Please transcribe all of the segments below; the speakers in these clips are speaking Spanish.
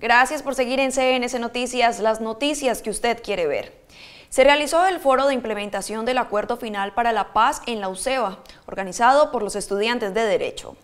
Gracias por seguir en CNS Noticias, las noticias que usted quiere ver. Se realizó el foro de implementación del Acuerdo Final para la Paz en la UCEBA, organizado por los estudiantes de Derecho.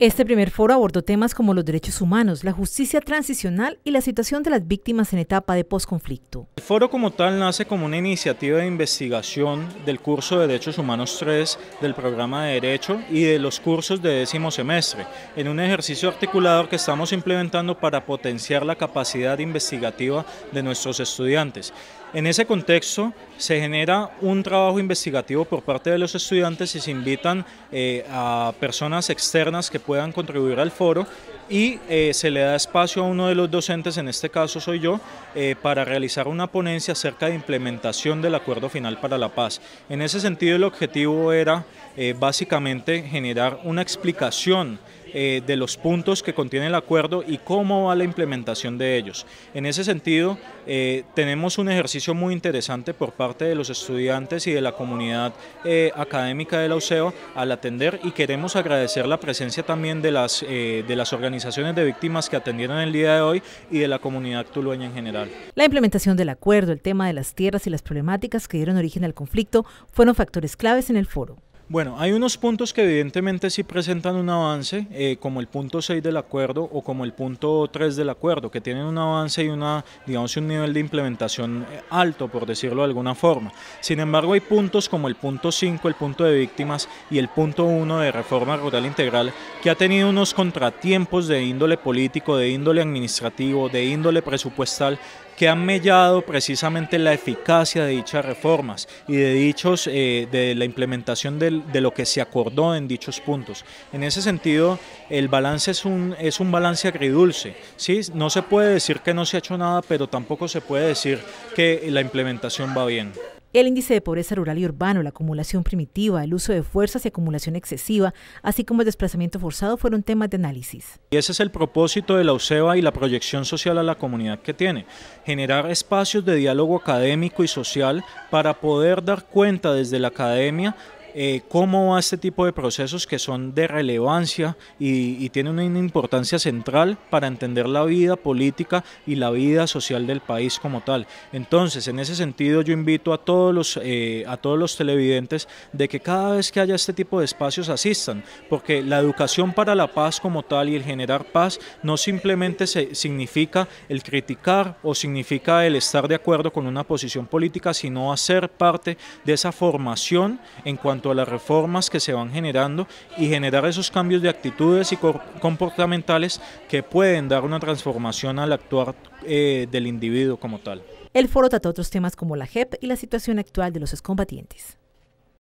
Este primer foro abordó temas como los derechos humanos, la justicia transicional y la situación de las víctimas en etapa de posconflicto. El foro como tal nace como una iniciativa de investigación del curso de Derechos Humanos 3 del programa de Derecho y de los cursos de décimo semestre, en un ejercicio articulador que estamos implementando para potenciar la capacidad investigativa de nuestros estudiantes. En ese contexto se genera un trabajo investigativo por parte de los estudiantes y se invitan eh, a personas externas que puedan contribuir al foro y eh, se le da espacio a uno de los docentes, en este caso soy yo, eh, para realizar una ponencia acerca de implementación del Acuerdo Final para la Paz. En ese sentido el objetivo era básicamente generar una explicación eh, de los puntos que contiene el acuerdo y cómo va la implementación de ellos. En ese sentido, eh, tenemos un ejercicio muy interesante por parte de los estudiantes y de la comunidad eh, académica de la UCEO al atender y queremos agradecer la presencia también de las, de las organizaciones de víctimas que atendieron el día de hoy y de la comunidad tulueña en general. La implementación del acuerdo, el tema de las tierras y las problemáticas que dieron origen al conflicto fueron factores claves en el foro. Bueno, hay unos puntos que evidentemente sí presentan un avance, eh, como el punto 6 del acuerdo o como el punto 3 del acuerdo, que tienen un avance y una, digamos, un nivel de implementación eh, alto, por decirlo de alguna forma. Sin embargo, hay puntos como el punto 5, el punto de víctimas y el punto 1 de reforma rural integral que ha tenido unos contratiempos de índole político, de índole administrativo, de índole presupuestal, que han mellado precisamente la eficacia de dichas reformas y de dichos eh, de la implementación de lo que se acordó en dichos puntos. En ese sentido, el balance es un, es un balance agridulce. ¿sí? No se puede decir que no se ha hecho nada, pero tampoco se puede decir que la implementación va bien. El índice de pobreza rural y urbano, la acumulación primitiva, el uso de fuerzas y acumulación excesiva, así como el desplazamiento forzado, fueron temas de análisis. Y ese es el propósito de la UCEBA y la proyección social a la comunidad que tiene, generar espacios de diálogo académico y social para poder dar cuenta desde la academia eh, cómo este tipo de procesos que son de relevancia y, tienen una importancia central para entender la vida política y la vida social del país como tal. Entonces, en ese sentido, yo invito a todos los, eh, a todos los televidentes de que cada vez que haya este tipo de espacios asistan, porque la educación para la paz como tal y el generar paz no simplemente se, significa el criticar o significa el estar de acuerdo con una posición política, sino hacer parte de esa formación en cuanto a las reformas que se van generando y generar esos cambios de actitudes y comportamentales que pueden dar una transformación al actuar eh, del individuo como tal. El foro trata otros temas como la JEP y la situación actual de los excombatientes.